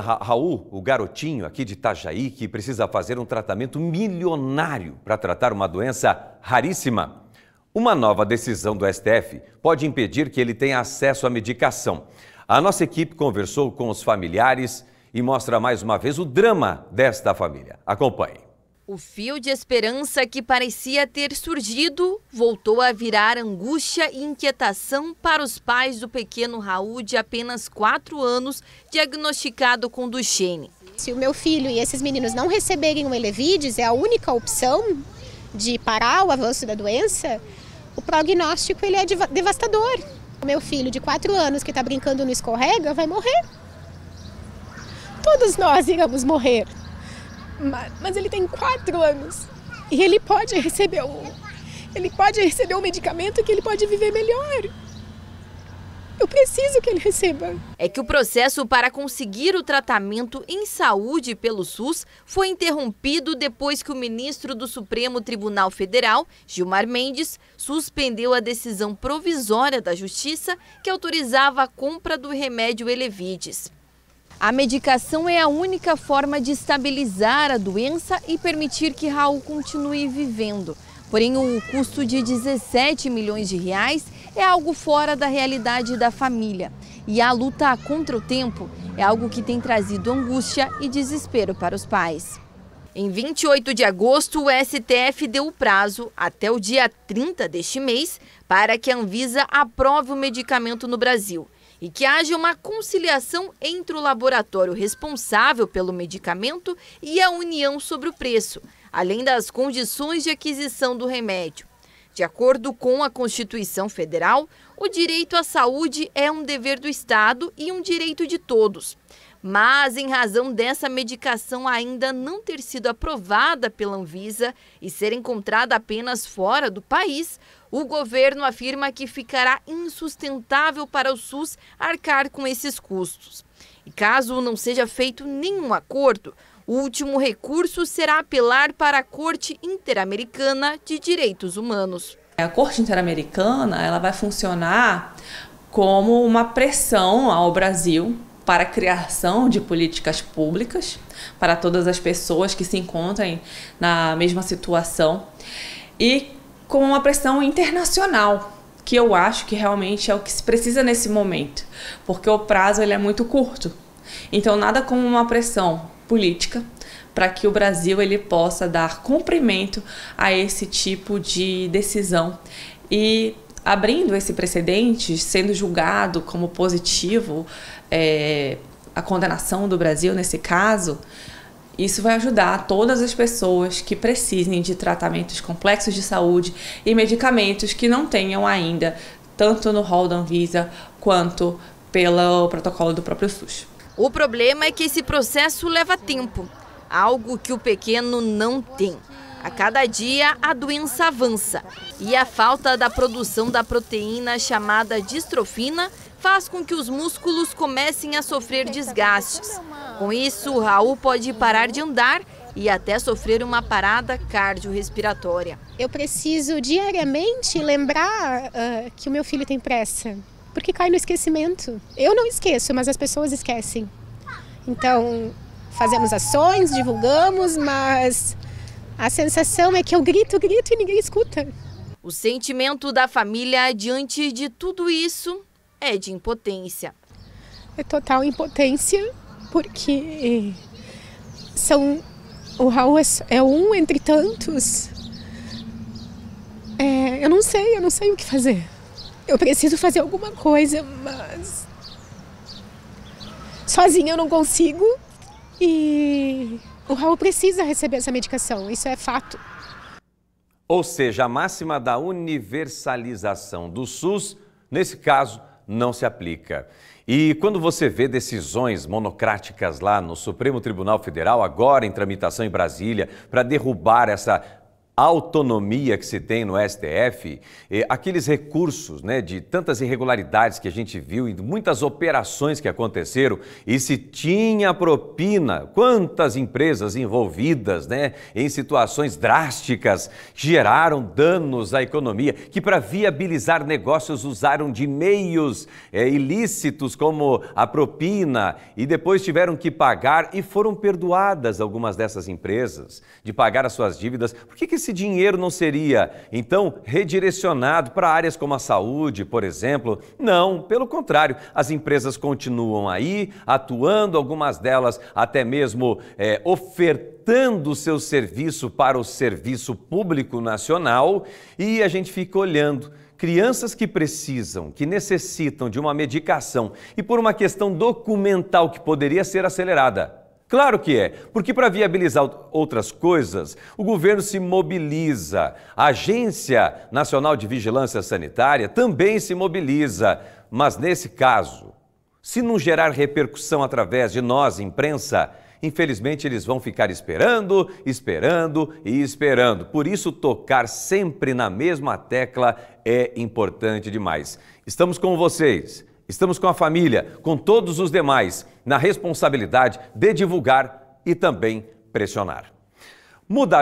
Ra Raul, o garotinho aqui de Itajaí, que precisa fazer um tratamento milionário para tratar uma doença raríssima. Uma nova decisão do STF pode impedir que ele tenha acesso à medicação. A nossa equipe conversou com os familiares e mostra mais uma vez o drama desta família. Acompanhe. O fio de esperança que parecia ter surgido voltou a virar angústia e inquietação para os pais do pequeno Raul, de apenas 4 anos, diagnosticado com Duchenne. Se o meu filho e esses meninos não receberem o Elevides, é a única opção de parar o avanço da doença, o prognóstico ele é devastador. O meu filho de 4 anos que está brincando no escorrega vai morrer. Todos nós iremos morrer, mas ele tem quatro anos e ele pode receber o, ele pode receber o medicamento que ele pode viver melhor. Eu preciso que ele receba. É que o processo para conseguir o tratamento em saúde pelo SUS foi interrompido depois que o ministro do Supremo Tribunal Federal, Gilmar Mendes, suspendeu a decisão provisória da Justiça que autorizava a compra do remédio Elevides. A medicação é a única forma de estabilizar a doença e permitir que Raul continue vivendo. Porém, o custo de 17 milhões de reais é algo fora da realidade da família. E a luta contra o tempo é algo que tem trazido angústia e desespero para os pais. Em 28 de agosto, o STF deu o prazo, até o dia 30 deste mês, para que a Anvisa aprove o medicamento no Brasil e que haja uma conciliação entre o laboratório responsável pelo medicamento e a União sobre o preço, além das condições de aquisição do remédio. De acordo com a Constituição Federal, o direito à saúde é um dever do Estado e um direito de todos. Mas, em razão dessa medicação ainda não ter sido aprovada pela Anvisa e ser encontrada apenas fora do país, o governo afirma que ficará insustentável para o SUS arcar com esses custos. E caso não seja feito nenhum acordo, o último recurso será apelar para a Corte Interamericana de Direitos Humanos. A Corte Interamericana ela vai funcionar como uma pressão ao Brasil para a criação de políticas públicas para todas as pessoas que se encontrem na mesma situação e com uma pressão internacional, que eu acho que realmente é o que se precisa nesse momento, porque o prazo ele é muito curto. Então nada como uma pressão política para que o Brasil ele possa dar cumprimento a esse tipo de decisão e abrindo esse precedente, sendo julgado como positivo é, a condenação do Brasil nesse caso, isso vai ajudar todas as pessoas que precisem de tratamentos complexos de saúde e medicamentos que não tenham ainda, tanto no rol da Anvisa quanto pelo protocolo do próprio SUS. O problema é que esse processo leva tempo, algo que o pequeno não tem. A cada dia, a doença avança e a falta da produção da proteína chamada distrofina faz com que os músculos comecem a sofrer desgastes. Com isso, Raul pode parar de andar e até sofrer uma parada cardiorrespiratória. Eu preciso diariamente lembrar uh, que o meu filho tem pressa, porque cai no esquecimento. Eu não esqueço, mas as pessoas esquecem. Então, fazemos ações, divulgamos, mas a sensação é que eu grito, grito e ninguém escuta. O sentimento da família diante de tudo isso é de impotência. É total impotência, porque são o Raul é, é um entre tantos. É, eu não sei, eu não sei o que fazer. Eu preciso fazer alguma coisa, mas sozinha eu não consigo. E o Raul precisa receber essa medicação, isso é fato. Ou seja, a máxima da universalização do SUS, nesse caso, não se aplica. E quando você vê decisões monocráticas lá no Supremo Tribunal Federal, agora em tramitação em Brasília, para derrubar essa autonomia que se tem no STF, aqueles recursos né, de tantas irregularidades que a gente viu e muitas operações que aconteceram, e se tinha propina, quantas empresas envolvidas né, em situações drásticas geraram danos à economia, que para viabilizar negócios usaram de meios é, ilícitos como a propina e depois tiveram que pagar e foram perdoadas algumas dessas empresas de pagar as suas dívidas. Por que, que esse dinheiro não seria, então, redirecionado para áreas como a saúde, por exemplo? Não, pelo contrário, as empresas continuam aí, atuando, algumas delas até mesmo é, ofertando seu serviço para o serviço público nacional e a gente fica olhando. Crianças que precisam, que necessitam de uma medicação e por uma questão documental que poderia ser acelerada, Claro que é, porque para viabilizar outras coisas, o governo se mobiliza. A Agência Nacional de Vigilância Sanitária também se mobiliza. Mas nesse caso, se não gerar repercussão através de nós, imprensa, infelizmente eles vão ficar esperando, esperando e esperando. Por isso, tocar sempre na mesma tecla é importante demais. Estamos com vocês. Estamos com a família, com todos os demais, na responsabilidade de divulgar e também pressionar. Mudar